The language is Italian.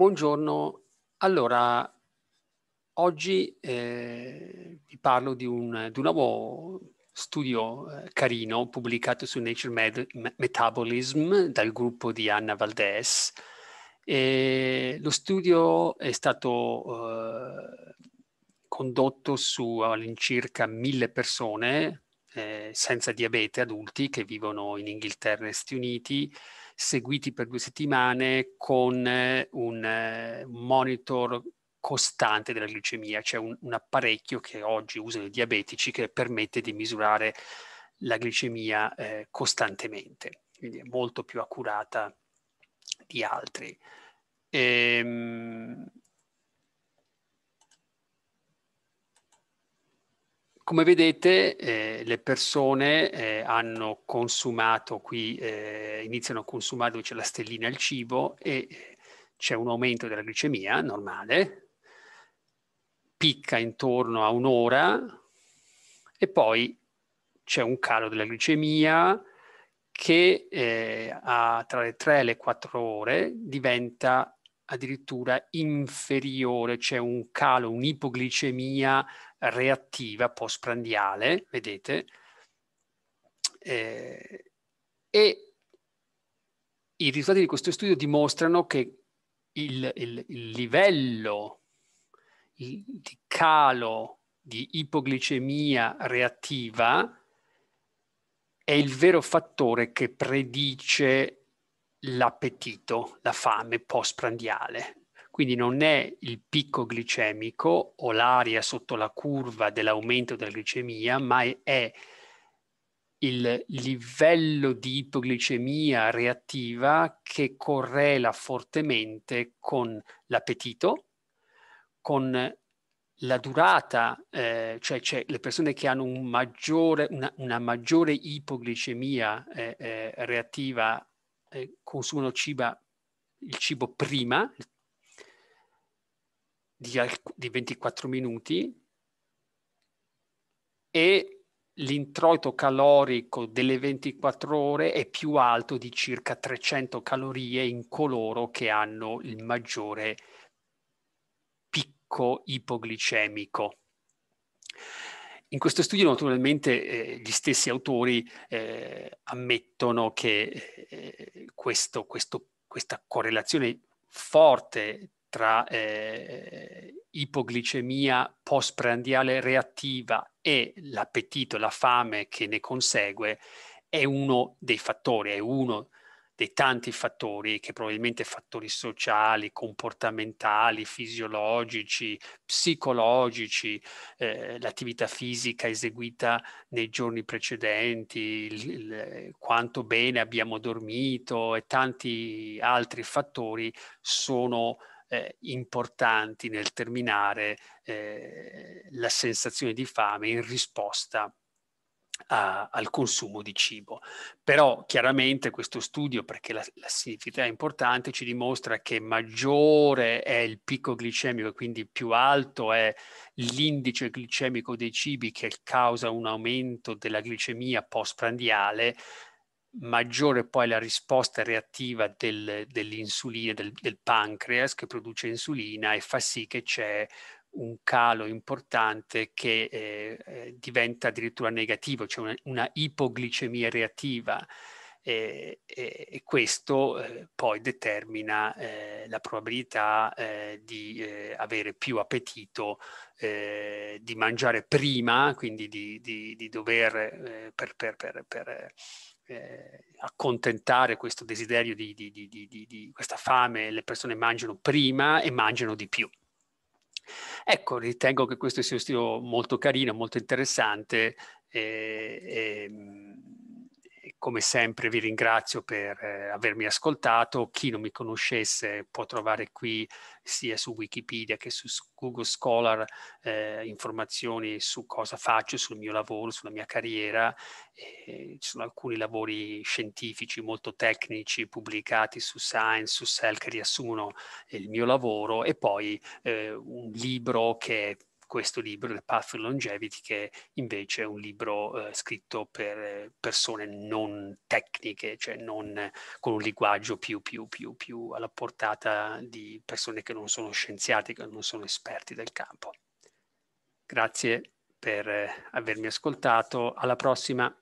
Buongiorno, allora oggi eh, vi parlo di un, di un nuovo studio eh, carino pubblicato su Nature Med- Metabolism dal gruppo di Anna Valdés. E lo studio è stato eh, condotto su all'incirca mille persone eh, senza diabete adulti che vivono in Inghilterra e Stati Uniti, seguiti per due settimane con eh, un eh, monitor costante della glicemia, cioè un, un apparecchio che oggi usano i diabetici che permette di misurare la glicemia eh, costantemente, quindi è molto più accurata di altri. Ehm, Come vedete, eh, le persone eh, hanno consumato qui, eh, iniziano a consumare dove c'è la stellina il cibo e eh, c'è un aumento della glicemia normale, picca intorno a un'ora e poi c'è un calo della glicemia che eh, a, tra le 3 e le 4 ore diventa addirittura inferiore, c'è un calo, un'ipoglicemia reattiva postprandiale, vedete, eh, e i risultati di questo studio dimostrano che il, il, il livello di calo di ipoglicemia reattiva è il vero fattore che predice l'appetito, la fame postprandiale. Quindi non è il picco glicemico o l'aria sotto la curva dell'aumento della glicemia, ma è il livello di ipoglicemia reattiva che correla fortemente con l'appetito, con la durata, eh, cioè, cioè, le persone che hanno un maggiore, una, una, maggiore ipoglicemia eh, eh, reattiva eh, consumano ciba, il cibo prima, di, di 24 minuti e l'introito calorico delle 24 ore è più alto di circa 300 calorie in coloro che hanno il maggiore picco ipoglicemico. In questo studio naturalmente eh, gli stessi autori eh, ammettono che eh, questo, questo, questa correlazione forte tra eh, ipoglicemia postprandiale reattiva e l'appetito, la fame che ne consegue, è uno dei fattori, è uno dei tanti fattori che probabilmente fattori sociali, comportamentali, fisiologici, psicologici, eh, l'attività fisica eseguita nei giorni precedenti, il, il, quanto bene abbiamo dormito e tanti altri fattori sono eh, importanti nel terminare eh, la sensazione di fame in risposta a, al consumo di cibo. Però chiaramente questo studio, perché la, la significatività è importante, ci dimostra che maggiore è il picco glicemico, quindi più alto è l'indice glicemico dei cibi che causa un aumento della glicemia post-prandiale, maggiore poi la risposta reattiva del, dell'insulina, del, del, pancreas che produce insulina e fa sì che c'è un calo importante che eh, eh diventa addirittura negativo, c'è cioè una, una, ipoglicemia reattiva eh, eh, e, questo eh, poi determina eh, la probabilità di avere più appetito, di mangiare prima, quindi di, di, di dover per, per, per, per eh, accontentare questo desiderio di, di, di, di, questa fame, le persone mangiano prima e mangiano di più. Ecco, ritengo che questo sia un stile molto carino, molto interessante eh, e, e, come sempre vi ringrazio per eh, avermi ascoltato. Chi non mi conoscesse può trovare qui sia su Wikipedia che su Google Scholar eh, informazioni su cosa faccio, sul mio lavoro, sulla mia carriera. Eh, ci sono alcuni lavori scientifici molto tecnici pubblicati su Science, su Cell che riassumono il mio lavoro e poi eh, un libro che è questo libro, The Path to Longevity, che invece è un libro eh, scritto per eh, persone non tecniche, cioè non eh, con un linguaggio più, più, più, più alla portata di persone che non sono scienziate, che non sono esperti del campo. Grazie per eh, avermi ascoltato, alla prossima.